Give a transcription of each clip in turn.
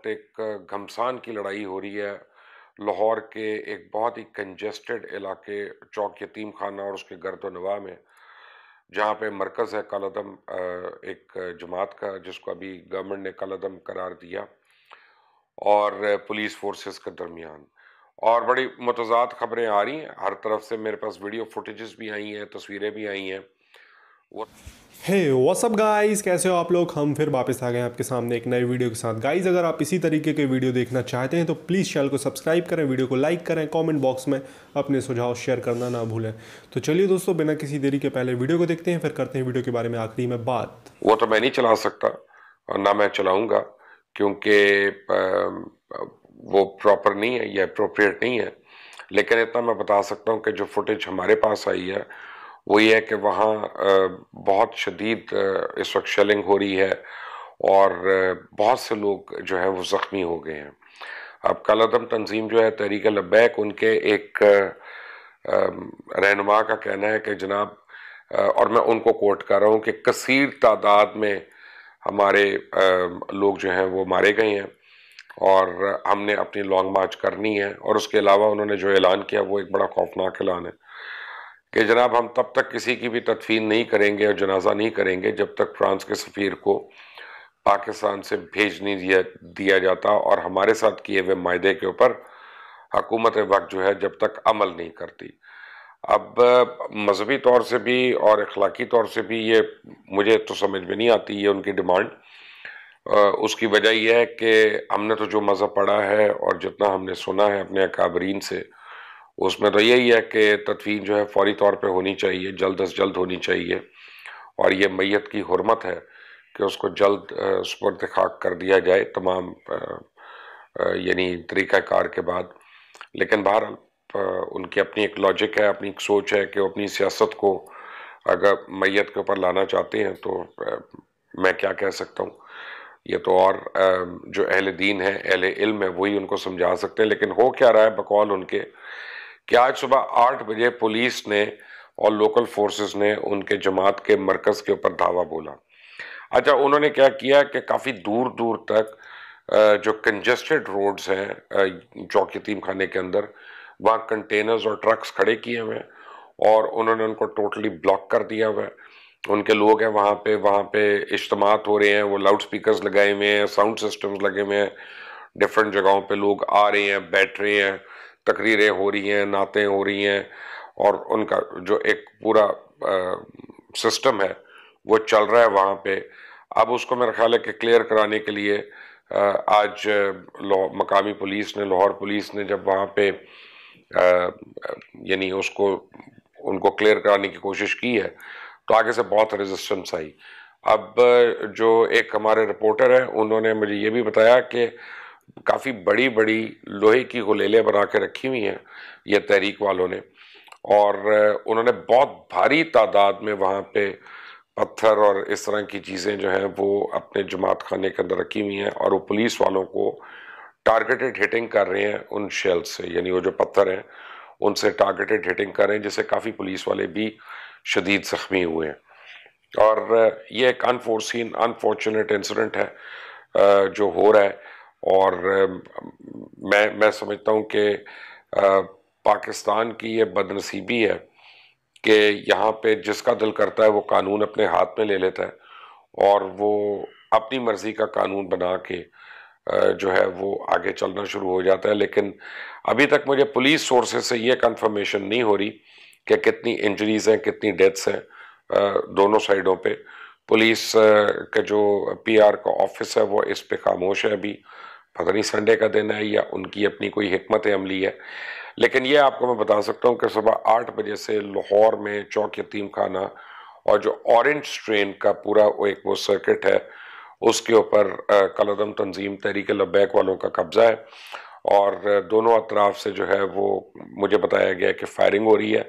वक्त एक घमसान की लड़ाई हो रही है लाहौर के एक बहुत ही कंजेस्टेड इलाके चौक यतीम खाना और उसके गर्द नवा में जहाँ पे मरकज़ है कलदम एक जमात का जिसको अभी गवर्नमेंट ने कलदम करार दिया और पुलिस फोर्सेस के दरमियान और बड़ी मतजाद खबरें आ रही हैं हर तरफ से मेरे पास वीडियो फुटेजेस भी आई हैं तस्वीरें भी आई हैं हे व्हाट्सअप गाइस कैसे हो आप लोग हम फिर वापस आ गए हैं आपके सामने एक नए वीडियो के साथ गाइस अगर आप इसी तरीके के वीडियो देखना चाहते हैं तो प्लीज़ चैनल को सब्सक्राइब करें वीडियो को लाइक करें कमेंट बॉक्स में अपने सुझाव शेयर करना ना भूलें तो चलिए दोस्तों बिना किसी देरी के पहले वीडियो को देखते हैं फिर करते हैं वीडियो के बारे में आखिरी में बात वो तो मैं नहीं चला सकता और ना मैं चलाऊँगा क्योंकि वो प्रॉपर नहीं है या अप्रोप्रिएट नहीं है लेकिन इतना मैं बता सकता हूँ कि जो फुटेज हमारे पास आई है वो ये है कि वहाँ बहुत शदीद इस वक्त शेलिंग हो रही है और बहुत से लोग जो है वो ज़ख्मी हो गए हैं अब कलदम तंजीम जो है तहरीक लब्बैक उनके एक रहनुमा का कहना है कि जनाब और मैं उनको कोट कर रहा हूँ कि कसीर तादाद में हमारे लोग जो हैं वो मारे गए हैं और हमने अपनी लॉन्ग मार्च करनी है और उसके अलावा उन्होंने जो ऐलान किया वो एक बड़ा खौफनाक ऐलान है कि जनाब हम तब तक किसी की भी तदफीन नहीं करेंगे और जनाजा नहीं करेंगे जब तक फ्रांस के सफ़ीर को पाकिस्तान से भेज नहीं दिया दिया जाता और हमारे साथ किए हुए माहे के ऊपर हकूमत वक्त जो है जब तक अमल नहीं करती अब मजहबी तौर से भी और अखलाकी तौर से भी ये मुझे तो समझ में नहीं आती ये उनकी डिमांड उसकी वजह यह है कि हमने तो जो मज़हब पढ़ा है और जितना हमने सुना है अपने अकाबरीन से उसमें तो यही है कि तदफीन जो है फौरी तौर पे होनी चाहिए जल्द अज जल्द होनी चाहिए और ये मैत की हरमत है कि उसको जल्द सुपर्द खाक कर दिया जाए तमाम यानी तरीक़ाकार के बाद लेकिन बहर उनकी अपनी एक लॉजिक है अपनी एक सोच है कि वो अपनी सियासत को अगर मैत के ऊपर लाना चाहते हैं तो मैं क्या कह सकता हूँ ये तो और जो अहल दीन है अहल इल्म है वही उनको समझा सकते हैं लेकिन हो क्या रहा है बकौल उनके कि आज सुबह आठ बजे पुलिस ने और लोकल फोर्सेस ने उनके जमात के मरकज़ के ऊपर धावा बोला अच्छा उन्होंने क्या किया कि काफ़ी दूर दूर तक जो कंजस्टेड रोड्स हैं चौक यतीम खाने के अंदर वहाँ कंटेनर्स और ट्रक्स खड़े किए हुए हैं और उन्होंने उनको टोटली ब्लॉक कर दिया हुआ है उनके लोग हैं वहाँ पे वहाँ पे इज्तम हो रहे हैं वो लाउड स्पीकर लगाए हुए हैं साउंड सिस्टम्स लगे हुए हैं डिफरेंट जगहों पे लोग आ रहे हैं बैठ रहे हैं तकरीरें हो रही हैं नातें हो रही हैं और उनका जो एक पूरा सिस्टम है वो चल रहा है वहाँ पे अब उसको मेरा ख्याल है कि क्लियर कराने के लिए आज मकामी पुलिस ने लाहौर पुलिस ने जब वहाँ पे यानी उसको उनको क्लियर कराने की कोशिश की है तो आगे से बहुत रेजिस्टेंस आई अब जो एक हमारे रिपोर्टर हैं उन्होंने मुझे ये भी बताया कि काफ़ी बड़ी बड़ी लोहे की गुलेलें बना के रखी हुई हैं ये तहरीक वालों ने और उन्होंने बहुत भारी तादाद में वहाँ पे पत्थर और इस तरह की चीज़ें जो हैं वो अपने जमात खाने के अंदर रखी हुई हैं और वो पुलिस वालों को टारगेटेड हिटिंग कर रहे हैं उन शेल्स से यानी वो जो पत्थर हैं उनसे टारगेटेड हिटिंग कर रहे हैं जिससे काफ़ी पुलिस वाले भी शदीद ज़ख्मी हुए हैं और ये एक अनफोर्सिन अनफॉर्चुनेट इंसिडेंट है जो हो रहा है और मैं मैं समझता हूँ कि पाकिस्तान की ये बदनसीबी है कि यहाँ पे जिसका दिल करता है वो कानून अपने हाथ में ले लेता है और वो अपनी मर्ज़ी का कानून बना के जो है वो आगे चलना शुरू हो जाता है लेकिन अभी तक मुझे पुलिस सोर्सेज से ये कंफर्मेशन नहीं हो रही कि कितनी इंजरीज हैं कितनी डेथ्स हैं दोनों साइडों पे पुलिस का जो पीआर का ऑफिस है वो इस पे खामोश है अभी पता नहीं संडे का दिन है या उनकी अपनी कोई हमत अमली है लेकिन ये आपको मैं बता सकता हूँ कि सुबह आठ बजे से लाहौर में चौक यतीम खाना और जो ऑरेंज ट्रेन का पूरा वो एक वो सर्किट है उसके ऊपर कलदम तंजीम तहरीक लबैक वालों का कब्ज़ा है और दोनों अतराफ से जो है वो मुझे बताया गया कि फायरिंग हो रही है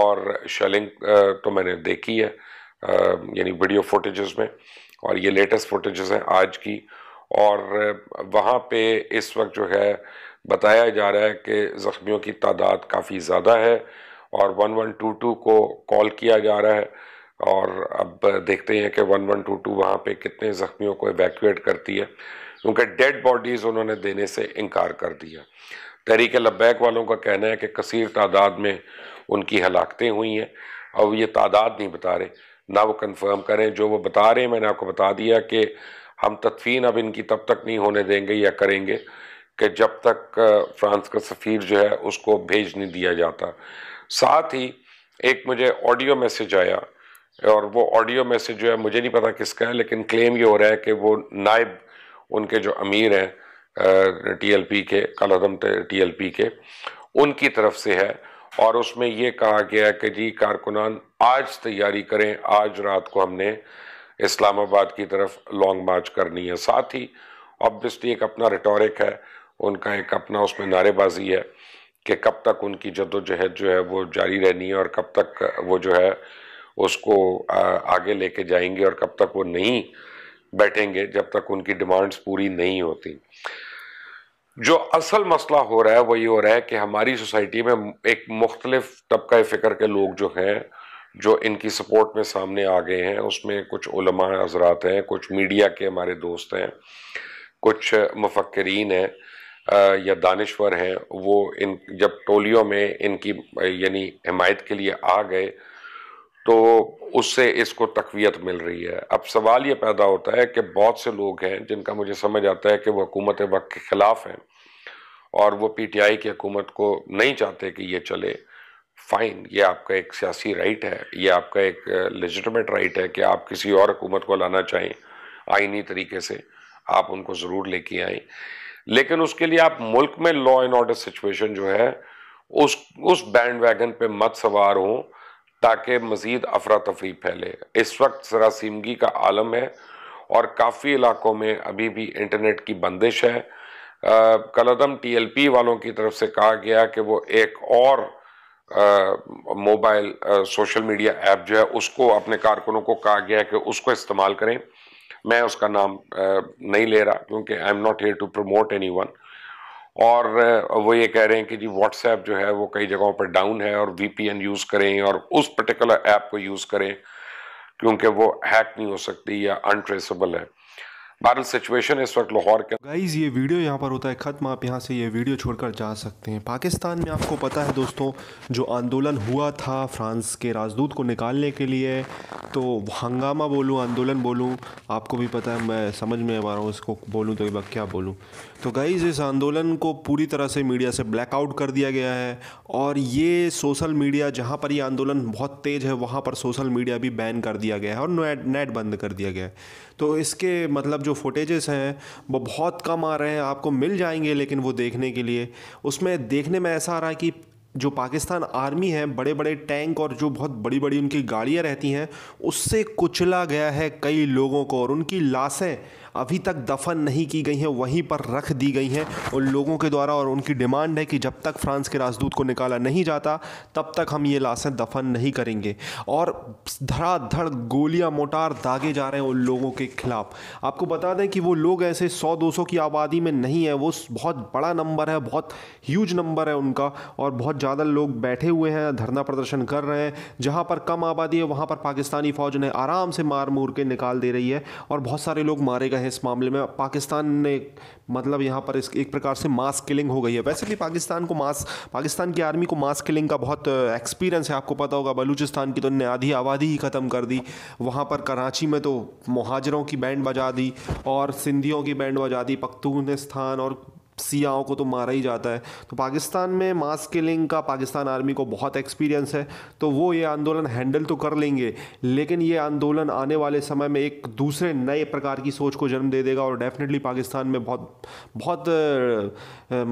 और शेलिंग तो मैंने देखी है यानी वीडियो फुटेजेस में और ये लेटेस्ट फोटेज़ हैं आज की और वहाँ पे इस वक्त जो है बताया जा रहा है कि ज़ख्मियों की तादाद काफ़ी ज़्यादा है और 1122 को कॉल किया जा रहा है और अब देखते हैं कि 1122 वहाँ पर कितने ज़ख्मियों को एवेक्यूट करती है क्योंकि डेड बॉडीज़ उन्होंने देने से इनकार कर दिया तहरीक लब्बैक वालों का कहना है कि कसर तादाद में उनकी हलाकतें हुई हैं और ये तादाद नहीं बता रहे ना वो कन्फर्म करें जो वो बता रहे हैं मैंने आपको बता दिया कि हम तदफीन अब इनकी तब तक नहीं होने देंगे या करेंगे कि जब तक फ्रांस का सफ़ीर जो है उसको भेज नहीं दिया जाता साथ ही एक मुझे ऑडियो मैसेज आया और वो ऑडियो मैसेज जो है मुझे नहीं पता किसका है लेकिन क्लेम ये हो रहा है कि वो नायब उनके जो अमीर हैं टीएलपी के कलदम टीएलपी के उनकी तरफ से है और उसमें ये कहा गया है कि जी कारकुनान आज तैयारी करें आज रात को हमने इस्लामाबाद की तरफ लॉन्ग मार्च करनी है साथ ही ऑब्वियसली एक अपना रिटोरिक है उनका एक अपना उसमें नारेबाजी है कि कब तक उनकी जद्दोजहद जो है वो जारी रहनी है और कब तक वो जो है उसको आगे लेके जाएंगे और कब तक वो नहीं बैठेंगे जब तक उनकी डिमांड्स पूरी नहीं होती जो असल मसला हो रहा है वो ये हो रहा है कि हमारी सोसाइटी में एक मुख्तलिफ तबका फ़िक्र के लोग जो हैं जो इनकी सपोर्ट में सामने आ गए हैं उसमें कुछ उलमा हजरात हैं कुछ मीडिया के हमारे दोस्त हैं कुछ मुफक्रीन हैं या दानश्वर हैं वो इन जब टोलियों में इनकी यानी हमायत के लिए आ गए तो उससे इसको तकवीत मिल रही है अब सवाल ये पैदा होता है कि बहुत से लोग हैं जिनका मुझे समझ आता है कि वो हुकूमत वक्त के ख़िलाफ़ हैं और वो पी टी आई की हकूमत को नहीं चाहते कि ये चले फाइन ये आपका एक सियासी राइट है ये आपका एक लेजिटमेट राइट है कि आप किसी और हुकूमत को लाना चाहें आइनी तरीके से आप उनको ज़रूर लेके आए लेकिन उसके लिए आप मुल्क में लॉ एंड ऑर्डर सिचुएशन जो है उस उस बैंड वैगन पे मत सवार हों ताकि मज़ीद अफरा तफरी फैले इस वक्त सरासीमगी का आलम है और काफ़ी इलाकों में अभी भी इंटरनेट की बंदिश है कलदम टीएलपी वालों की तरफ से कहा गया कि वो एक और मोबाइल सोशल मीडिया ऐप जो है उसको अपने कारकुनों को कहा गया है कि उसको इस्तेमाल करें मैं उसका नाम नहीं ले रहा क्योंकि I am not here to promote anyone और वो ये कह रहे हैं कि जी व्हाट्सएप जो है वो कई जगहों पर डाउन है और वीपीएन यूज़ करें और उस पर्टिकुलर ऐप को यूज़ करें क्योंकि वो हैक नहीं हो सकती या अनट्रेसेबल है बहरल सिचुएशन इस वक्त लाहौर के गाइज ये वीडियो यहाँ पर होता है ख़त्म आप यहाँ से ये वीडियो छोड़कर जा सकते हैं पाकिस्तान में आपको पता है दोस्तों जो आंदोलन हुआ था फ्रांस के राजदूत को निकालने के लिए तो हंगामा बोलूँ आंदोलन बोलूँ आपको भी पता है मैं समझ में आ रहा हूँ इसको बोलूँ तो क्या बोलूँ तो गाइज़ इस आंदोलन को पूरी तरह से मीडिया से ब्लैकआउट कर दिया गया है और ये सोशल मीडिया जहाँ पर ये आंदोलन बहुत तेज़ है वहाँ पर सोशल मीडिया भी बैन कर दिया गया है और नेट नेट बंद कर दिया गया है तो इसके मतलब जो जो फुटेजेस हैं वो बहुत कम आ रहे हैं आपको मिल जाएंगे लेकिन वो देखने के लिए उसमें देखने में ऐसा आ रहा है कि जो पाकिस्तान आर्मी है बड़े बड़े टैंक और जो बहुत बड़ी बड़ी उनकी गाड़ियाँ रहती हैं उससे कुचला गया है कई लोगों को और उनकी लाशें अभी तक दफन नहीं की गई हैं वहीं पर रख दी गई हैं उन लोगों के द्वारा और उनकी डिमांड है कि जब तक फ्रांस के राजदूत को निकाला नहीं जाता तब तक हम ये लाशें दफन नहीं करेंगे और धड़ाधड़ गोलियां मोटार दागे जा रहे हैं उन लोगों के खिलाफ आपको बता दें कि वो लोग ऐसे सौ दो की आबादी में नहीं है वो बहुत बड़ा नंबर है बहुत ह्यूज नंबर है उनका और बहुत ज़्यादा लोग बैठे हुए हैं धरना प्रदर्शन कर रहे हैं जहाँ पर कम आबादी है वहाँ पर पाकिस्तानी फ़ौज ने आराम से मार मूर के निकाल दे रही है और बहुत सारे लोग मारे गए हैं इस मामले में पाकिस्तान ने मतलब यहाँ पर इस एक प्रकार से मास किलिंग हो गई है वैसे भी पाकिस्तान को मास पाकिस्तान की आर्मी को मास किलिंग का बहुत एक्सपीरियंस है आपको पता होगा बलूचिस्तान की तो ने आधी आबादी ही ख़त्म कर दी वहाँ पर कराची में तो महाजरों की बैंड बजा दी और सिंधियों की बैंड बजा दी पख्तूनिस्तान और सियाओं को तो मारा ही जाता है तो पाकिस्तान में मास किलिंग का पाकिस्तान आर्मी को बहुत एक्सपीरियंस है तो वो ये आंदोलन हैंडल तो कर लेंगे लेकिन ये आंदोलन आने वाले समय में एक दूसरे नए प्रकार की सोच को जन्म दे देगा और डेफिनेटली पाकिस्तान में बहुत बहुत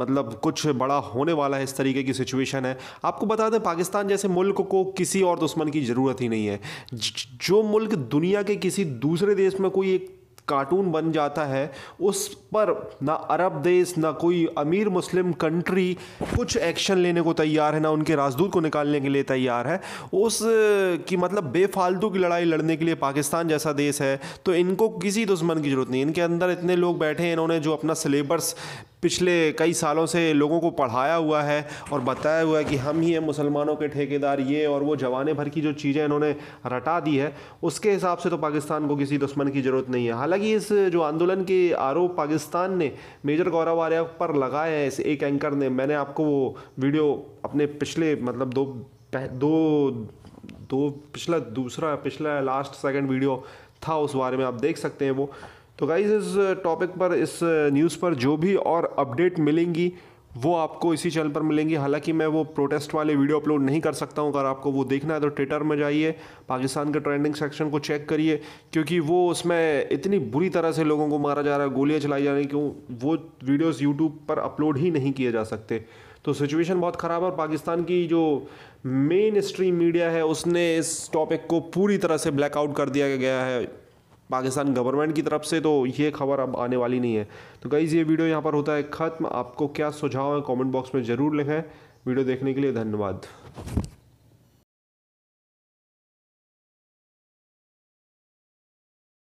मतलब कुछ बड़ा होने वाला है इस तरीके की सिचुएशन है आपको बता दें पाकिस्तान जैसे मुल्क को किसी और दुश्मन की ज़रूरत ही नहीं है जो मुल्क दुनिया के किसी दूसरे देश में कोई एक कार्टून बन जाता है उस पर ना अरब देश ना कोई अमीर मुस्लिम कंट्री कुछ एक्शन लेने को तैयार है ना उनके राजदूत को निकालने के लिए तैयार है उस की मतलब बेफालतू की लड़ाई लड़ने के लिए पाकिस्तान जैसा देश है तो इनको किसी दुश्मन की ज़रूरत नहीं इनके अंदर इतने लोग बैठे हैं इन्होंने जो अपना सिलेबस पिछले कई सालों से लोगों को पढ़ाया हुआ है और बताया हुआ है कि हम ही हैं मुसलमानों के ठेकेदार ये और वो जवाने भर की जो चीज़ें इन्होंने रटा दी है उसके हिसाब से तो पाकिस्तान को किसी दुश्मन की ज़रूरत नहीं है हालांकि इस जो आंदोलन के आरोप पाकिस्तान ने मेजर गौरव आर्य पर लगाए हैं इस एक एंकर ने मैंने आपको वो वीडियो अपने पिछले मतलब दो दो दो पिछला दूसरा पिछला लास्ट सेकंड वीडियो था उस बारे में आप देख सकते हैं वो तो गाइज इस टॉपिक uh, पर इस न्यूज़ uh, पर जो भी और अपडेट मिलेंगी वो आपको इसी चैनल पर मिलेंगी हालांकि मैं वो प्रोटेस्ट वाले वीडियो अपलोड नहीं कर सकता हूँ अगर आपको वो देखना है तो ट्विटर में जाइए पाकिस्तान के ट्रेंडिंग सेक्शन को चेक करिए क्योंकि वो उसमें इतनी बुरी तरह से लोगों को मारा जा रहा है गोलियाँ चलाई जा रही क्यों वो वीडियोस यूट्यूब पर अपलोड ही नहीं किए जा सकते तो सिचुएशन बहुत ख़राब है और पाकिस्तान की जो मेन स्ट्रीम मीडिया है उसने इस टॉपिक को पूरी तरह से ब्लैकआउट कर दिया गया है पाकिस्तान गवर्नमेंट की तरफ से तो ये खबर अब आने वाली नहीं है तो गाइज़ ये वीडियो यहाँ पर होता है ख़त्म आपको क्या सुझाव है कॉमेंट बॉक्स में ज़रूर लिखें वीडियो देखने के लिए धन्यवाद